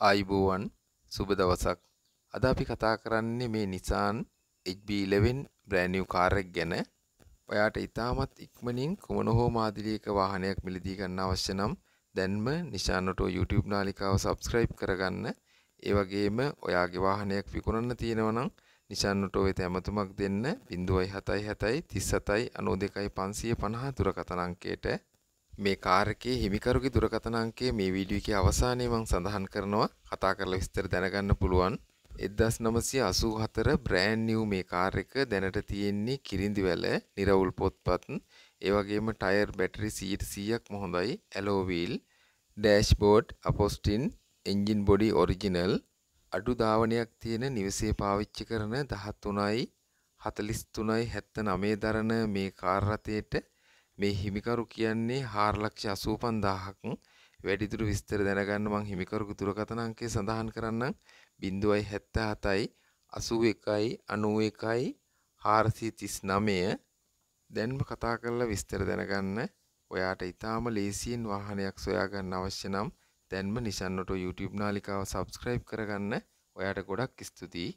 ආයිබෝවන් සුබ දවසක් අද අපි කතා කරන්නේ මේ නිසාන් HB11 බ්‍රෑන්ඩ් නිව් කාර් එක ගැන. ඔයාට ඉතාමත් ඉක්මනින් කුමන හෝ මාදිලියක වාහනයක් මිලදී ගන්න අවශ්‍ය නම් දැන්ම නිසාන් ඔටෝ YouTube නාලිකාව subscribe කරගන්න. ඒ වගේම ඔයාගේ වාහනයක් විකුණන්න තියෙනවා නම් නිසාන් ඔටෝ වෙත ඇමතුමක් දෙන්න 0777 37 92 550 දුරකථන අංකයට මේ කාර්කයේ හිමිකරුගේ දුරකථන අංකය මේ වීඩියෝ එකේ අවසානයේ මම සඳහන් කරනවා කතා කරලා විස්තර දැනගන්න පුළුවන් 1984 බ්‍රෑන්ඩ් නිව් මේ කාර් එක දැනට තියෙන්නේ කිරිඳිවැල නිරවුල් පොත්පත් ඒ වගේම ටයර් බැටරි 100%ක්ම හොඳයි ඇලෝ වීල් ඩෑෂ්බෝඩ් අපොස්ටින් එන්ජින් බොඩි ඔරිජිනල් අඩු ධාවනයක් තියෙන නිවසේ පාවිච්චි කරන 13යි 43යි 79 දරන මේ කාර් රථයේට මේ හිමිකරු කියන්නේ 485000ක් වැඩිදුර විස්තර දැනගන්න මං හිමිකරු දුරකථන අංකය සඳහන් කරන්නම් 077යි 81යි 91යි 439 දැන්ම කතා කරලා විස්තර දැනගන්න ඔයාට ඉතාම ලේසියෙන් වාහනයක් සොයාගන්න අවශ්‍ය නම් දැන්ම නිසන්නට YouTube නාලිකාව සබස්ක්‍රයිබ් කරගන්න ඔයාට ගොඩක් ස්තුතියි